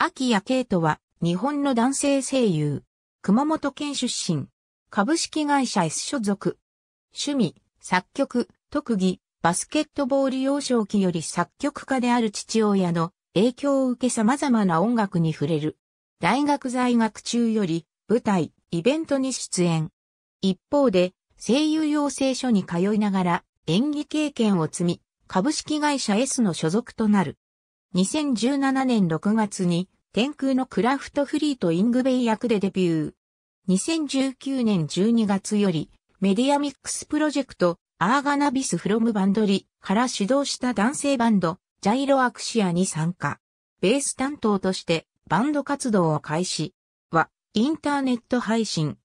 秋谷慶斗は、日本の男性声優。熊本県出身。株式会社 S 所属。趣味、作曲、特技、バスケットボール幼少期より作曲家である父親の影響を受け様々な音楽に触れる。大学在学中より舞台、イベントに出演。一方で声優養成所に通いながら演技経験を積み、株式会社 S の所属となる。2017年6月に天空のクラフトフリーとイングベイ役でデビュー。2019年12月よりメディアミックスプロジェクトアーガナビスフロムバンドリから指導した男性バンドジャイロアクシアに参加。ベース担当としてバンド活動を開始。は、インターネット配信。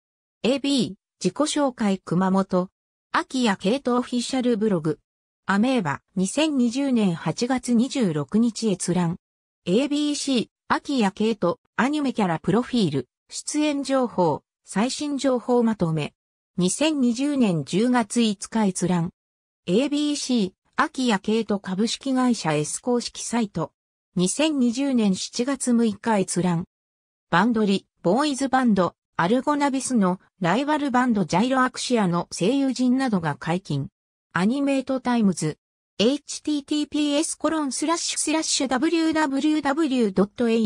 AB、自己紹介熊本。秋や系統オフィシャルブログ。アメーバ、2020年8月26日閲覧。ABC、秋夜ケイト、アニメキャラプロフィール、出演情報、最新情報まとめ。2020年10月5日閲覧。ABC、秋夜ケイト株式会社 S 公式サイト。2020年7月6日閲覧。バンドリ、ボーイズバンド、アルゴナビスのライバルバンドジャイロアクシアの声優陣などが解禁。アニメートタイムズ。https コロンスラッシュスラッシュ w w w a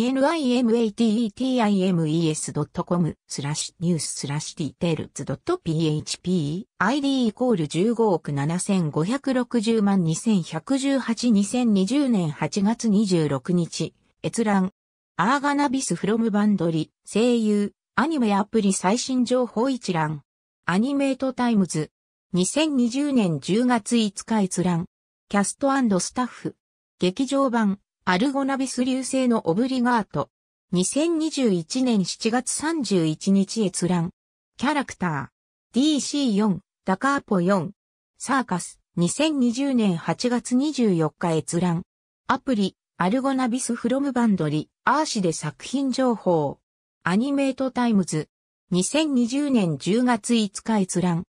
n i m a t e t i m e s c o m スラッシュニューススラッシュティテールズ p h p ID イコール15億7560万21182020年8月26日閲覧アーガナビスフロムバンドリ声優アニメアプリ最新情報一覧アニメートタイムズ2020年10月5日閲覧。キャストスタッフ。劇場版、アルゴナビス流星のオブリガート。2021年7月31日閲覧。キャラクター。DC4、ダカーポ4。サーカス。2020年8月24日閲覧。アプリ、アルゴナビスフロムバンドリ、アーシで作品情報。アニメートタイムズ。2020年10月5日閲覧。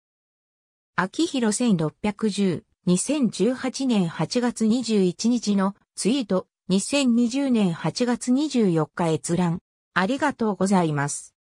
秋広1610、2018年8月21日のツイート、2020年8月24日閲覧。ありがとうございます。